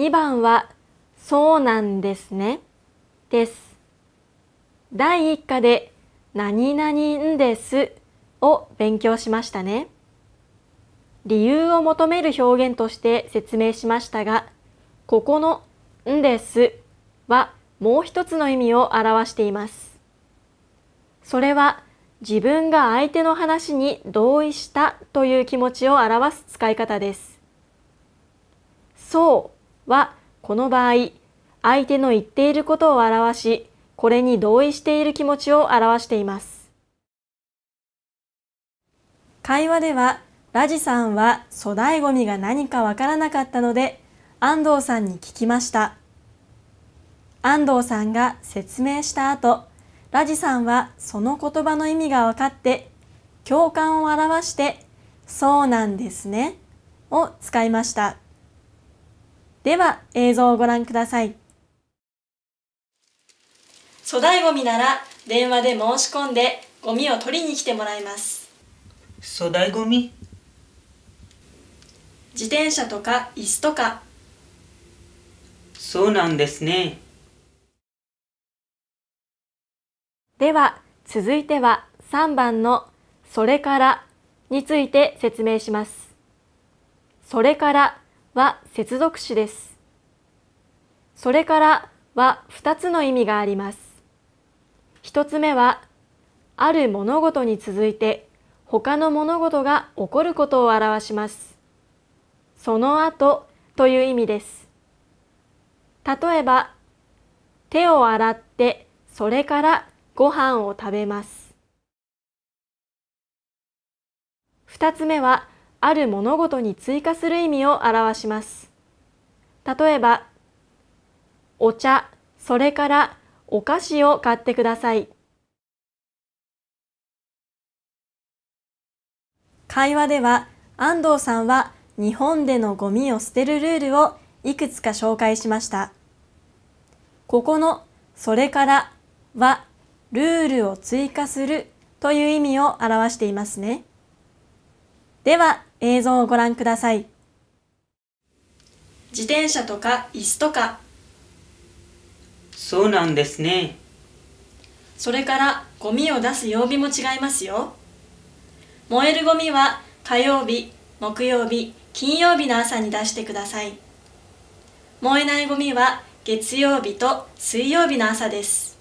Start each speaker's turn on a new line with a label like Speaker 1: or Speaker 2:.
Speaker 1: 2番はそうなんですねです。第1課で何々んですを勉強しましたね。理由を求める表現として説明しましたが、ここのんですはもう一つの意味を表しています。それは自分が相手の話に同意したという気持ちを表す使い方です。そうはこの場合相手の言っていることを表しこれに同意している気持ちを表しています会話ではラジさんは粗大ごみが何かわからなかったので安藤さんに聞きました安藤さんが説明した後ラジさんはその言葉の意味が分かって共感を表して「そうなんですね」を使いました。では映像をご覧ください粗大ごみなら電話で申し込んでごみを取りに来てもらいます
Speaker 2: 粗大ごみ
Speaker 1: 自転車とか椅子とか
Speaker 2: そうなんですね
Speaker 1: では続いては3番の「それから」について説明します。それからは接続詞です。それからは2つの意味があります。1つ目は、ある物事に続いて他の物事が起こることを表します。その後という意味です。例えば、手を洗ってそれからご飯を食べます。2つ目はある物事に追加する意味を表します。例えば、お茶、それからお菓子を買ってください。会話では、安藤さんは日本でのゴミを捨てるルールをいくつか紹介しました。ここのそれからはルールを追加するという意味を表していますね。では映像をご覧ください。自転車とか椅子とか。
Speaker 2: そうなんですね。
Speaker 1: それからゴミを出す曜日も違いますよ。燃えるゴミは火曜日、木曜日、金曜日の朝に出してください。燃えないゴミは月曜日と水曜日の朝です。